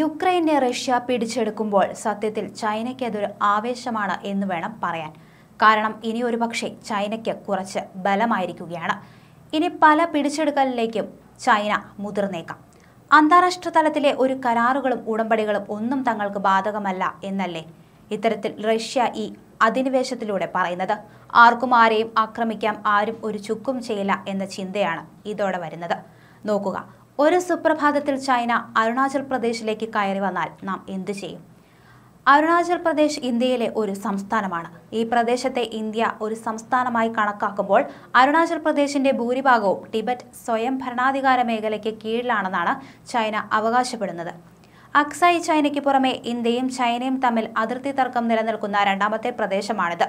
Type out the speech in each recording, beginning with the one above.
യുക്രൈനെ Russia പിടിച്ചെടുക്കുമ്പോൾ സത്യത്തിൽ ചൈനയ്ക്ക് അതൊരു ആവേശമാണ് എന്ന് വേണം പറയാൻ കാരണം ഇനി ഒരു പക്ഷേ ചൈനയ്ക്ക് കുറച്ച് ബലമായിരിക്കുകയാണ് ഇനി പല പിടിച്ചെടുക്കലിലേക്കും ചൈന മുതിർന്നേക്കാം അന്താരാഷ്ട്ര തലത്തിലെ ഒരു കരാറുകളും ഉടമ്പടികളും ഒന്നും തങ്ങൾക്ക് ബാധകമല്ല എന്നല്ലേ ഇത്തരത്തിൽ റഷ്യ ഈ അധിനിവേശത്തിലൂടെ പറയുന്നത് ആർക്കും ആരെയും ആക്രമിക്കാം ആരും ഒരു ചുക്കും ചെയ്യില്ല എന്ന ചിന്തയാണ് ഇതോടെ വരുന്നത് നോക്കുക ഒരു സുപ്രഭാതത്തിൽ ചൈന അരുണാചൽ പ്രദേശിലേക്ക് കയറി വന്നാൽ നാം എന്തു ചെയ്യും അരുണാചൽ പ്രദേശ് ഇന്ത്യയിലെ ഒരു സംസ്ഥാനമാണ് ഈ പ്രദേശത്തെ ഇന്ത്യ ഒരു സംസ്ഥാനമായി കണക്കാക്കുമ്പോൾ അരുണാചൽ പ്രദേശിന്റെ ഭൂരിഭാഗവും ടിബറ്റ് സ്വയം ഭരണാധികാര മേഖലയ്ക്ക് കീഴിലാണെന്നാണ് ചൈന അവകാശപ്പെടുന്നത് അക്സായി ചൈനയ്ക്ക് പുറമെ ഇന്ത്യയും ചൈനയും തമ്മിൽ അതിർത്തി തർക്കം നിലനിൽക്കുന്ന രണ്ടാമത്തെ പ്രദേശമാണിത്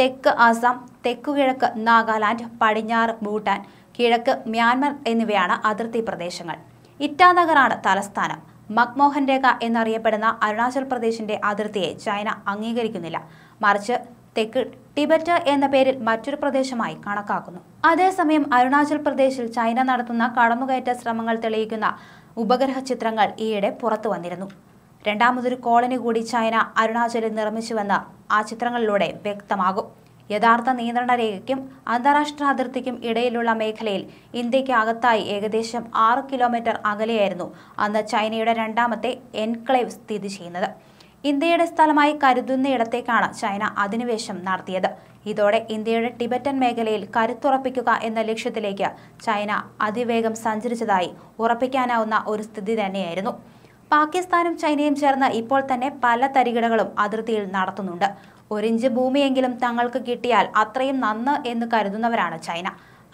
തെക്ക് ആസാം തെക്കുകിഴക്ക് നാഗാലാൻഡ് പടിഞ്ഞാറ് ഭൂട്ടാൻ കിഴക്ക് മ്യാൻമർ എന്നിവയാണ് അതിർത്തി പ്രദേശങ്ങൾ ഇറ്റാനഗറാണ് തലസ്ഥാനം മക്മോഹൻ രേഖ എന്നറിയപ്പെടുന്ന അരുണാചൽ പ്രദേശിന്റെ അതിർത്തിയെ ചൈന അംഗീകരിക്കുന്നില്ല മറിച്ച് തെക്ക് ടിബറ്റ് എന്ന പേരിൽ മറ്റൊരു പ്രദേശമായി കണക്കാക്കുന്നു അതേസമയം അരുണാചൽ പ്രദേശിൽ ചൈന നടത്തുന്ന കടന്നുകയറ്റ ശ്രമങ്ങൾ തെളിയിക്കുന്ന ഉപഗ്രഹ ചിത്രങ്ങൾ ഈയിടെ പുറത്തു വന്നിരുന്നു രണ്ടാമതൊരു കോളനി കൂടി ചൈന അരുണാചലിൽ നിർമ്മിച്ചുവെന്ന് ആ ചിത്രങ്ങളിലൂടെ വ്യക്തമാകും യഥാർത്ഥ നിയന്ത്രണ രേഖയ്ക്കും അന്താരാഷ്ട്ര അതിർത്തിക്കും ഇടയിലുള്ള മേഖലയിൽ ഇന്ത്യക്ക് അകത്തായി ഏകദേശം ആറ് കിലോമീറ്റർ അകലെയായിരുന്നു അന്ന് ചൈനയുടെ രണ്ടാമത്തെ എൻക്ലേവ് സ്ഥിതി ചെയ്യുന്നത് ഇന്ത്യയുടെ സ്ഥലമായി ഇടത്തേക്കാണ് ചൈന അധിനിവേശം നടത്തിയത് ഇതോടെ ഇന്ത്യയുടെ ടിബറ്റൻ മേഖലയിൽ കരുത്തുറപ്പിക്കുക എന്ന ലക്ഷ്യത്തിലേക്ക് ചൈന അതിവേഗം സഞ്ചരിച്ചതായി ഉറപ്പിക്കാനാവുന്ന ഒരു സ്ഥിതി തന്നെയായിരുന്നു പാകിസ്ഥാനും ചൈനയും ചേർന്ന് ഇപ്പോൾ തന്നെ പല തരികിടകളും അതിർത്തിയിൽ നടത്തുന്നുണ്ട് ഒരിഞ്ച് ഭൂമിയെങ്കിലും തങ്ങൾക്ക് കിട്ടിയാൽ അത്രയും നന്ന് എന്ന് കരുതുന്നവരാണ് ചൈന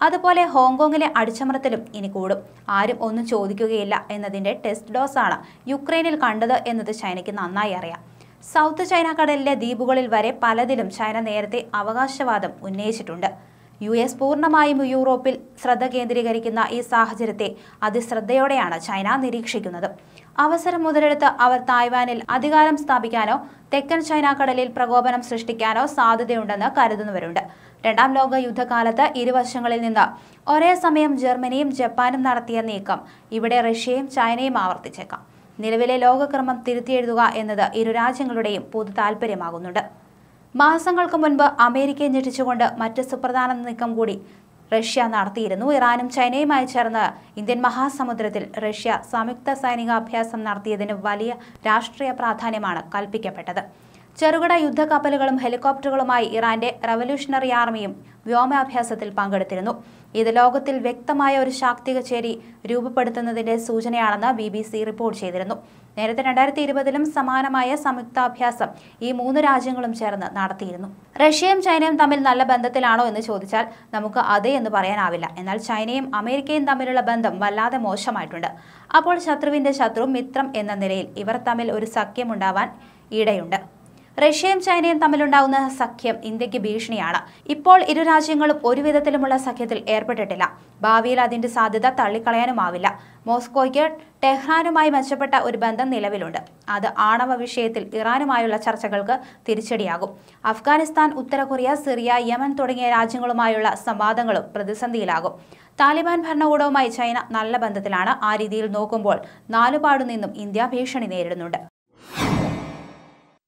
അതുപോലെ ഹോങ്കോങ്ങിലെ അടിച്ചമർത്തലും ഇനി കൂടും ആരും ഒന്നും ചോദിക്കുകയില്ല എന്നതിൻ്റെ ടെസ്റ്റ് ഡോസാണ് യുക്രൈനിൽ കണ്ടത് എന്നത് ചൈനയ്ക്ക് നന്നായി അറിയാം സൗത്ത് ചൈന കടലിലെ ദ്വീപുകളിൽ വരെ പലതിലും ചൈന നേരത്തെ അവകാശവാദം ഉന്നയിച്ചിട്ടുണ്ട് യു എസ് പൂർണ്ണമായും യൂറോപ്പിൽ ശ്രദ്ധ കേന്ദ്രീകരിക്കുന്ന ഈ സാഹചര്യത്തെ അതിശ്രദ്ധയോടെയാണ് ചൈന നിരീക്ഷിക്കുന്നത് അവസരം മുതലെടുത്ത് അവർ തായ്വാനിൽ അധികാരം സ്ഥാപിക്കാനോ തെക്കൻ ചൈന കടലിൽ പ്രകോപനം സൃഷ്ടിക്കാനോ സാധ്യതയുണ്ടെന്ന് കരുതുന്നവരുണ്ട് രണ്ടാം ലോക യുദ്ധകാലത്ത് ഇരുവശങ്ങളിൽ നിന്ന് ഒരേ സമയം ജർമ്മനിയും ജപ്പാനും നടത്തിയ നീക്കം ഇവിടെ റഷ്യയും ചൈനയും ആവർത്തിച്ചേക്കാം നിലവിലെ ലോകക്രമം തിരുത്തിയെഴുതുക എന്നത് ഇരു രാജ്യങ്ങളുടെയും പൊതു താൽപ്പര്യമാകുന്നുണ്ട് മാസങ്ങൾക്ക് മുൻപ് അമേരിക്കയെ ഞെട്ടിച്ചുകൊണ്ട് മറ്റ് സുപ്രധാന നീക്കം കൂടി റഷ്യ നടത്തിയിരുന്നു ഇറാനും ചൈനയുമായി ചേർന്ന് ഇന്ത്യൻ മഹാസമുദ്രത്തിൽ റഷ്യ സംയുക്ത സൈനികാഭ്യാസം നടത്തിയതിന് വലിയ രാഷ്ട്രീയ പ്രാധാന്യമാണ് കൽപ്പിക്കപ്പെട്ടത് ചെറുകിട യുദ്ധക്കപ്പലുകളും ഹെലികോപ്റ്ററുകളുമായി ഇറാന്റെ റവല്യൂഷണറി ആർമിയും വ്യോമാഭ്യാസത്തിൽ പങ്കെടുത്തിരുന്നു ഇത് ലോകത്തിൽ വ്യക്തമായ ഒരു ശാക്തിക ചേരി രൂപപ്പെടുത്തുന്നതിന്റെ സൂചനയാണെന്ന് ബി ബി സി റിപ്പോർട്ട് ചെയ്തിരുന്നു നേരത്തെ രണ്ടായിരത്തി ഇരുപതിലും സമാനമായ സംയുക്താഭ്യാസം ഈ മൂന്ന് രാജ്യങ്ങളും ചേർന്ന് നടത്തിയിരുന്നു റഷ്യയും ചൈനയും തമ്മിൽ നല്ല ബന്ധത്തിലാണോ എന്ന് ചോദിച്ചാൽ നമുക്ക് അതെ എന്ന് പറയാനാവില്ല എന്നാൽ ചൈനയും അമേരിക്കയും തമ്മിലുള്ള ബന്ധം വല്ലാതെ മോശമായിട്ടുണ്ട് അപ്പോൾ ശത്രുവിന്റെ ശത്രു മിത്രം എന്ന നിലയിൽ ഇവർ തമ്മിൽ ഒരു സഖ്യമുണ്ടാവാൻ ഇടയുണ്ട് റഷ്യയും ചൈനയും തമ്മിലുണ്ടാകുന്ന സഖ്യം ഇന്ത്യക്ക് ഭീഷണിയാണ് ഇപ്പോൾ ഇരു രാജ്യങ്ങളും ഒരുവിധത്തിലുമുള്ള സഖ്യത്തിൽ ഏർപ്പെട്ടിട്ടില്ല ഭാവിയിൽ അതിന്റെ സാധ്യത തള്ളിക്കളയാനുമാവില്ല മോസ്കോയ്ക്ക് ടെഹ്റാനുമായി മെച്ചപ്പെട്ട ഒരു ബന്ധം നിലവിലുണ്ട് അത് ആണവ വിഷയത്തിൽ ഇറാനുമായുള്ള ചർച്ചകൾക്ക് തിരിച്ചടിയാകും അഫ്ഗാനിസ്ഥാൻ ഉത്തര കൊറിയ സിറിയ യമൻ തുടങ്ങിയ രാജ്യങ്ങളുമായുള്ള സംവാദങ്ങളും പ്രതിസന്ധിയിലാകും താലിബാൻ ഭരണകൂടവുമായി ചൈന നല്ല ബന്ധത്തിലാണ് ആ രീതിയിൽ നോക്കുമ്പോൾ നാലുപാടു നിന്നും ഇന്ത്യ ഭീഷണി നേരിടുന്നുണ്ട്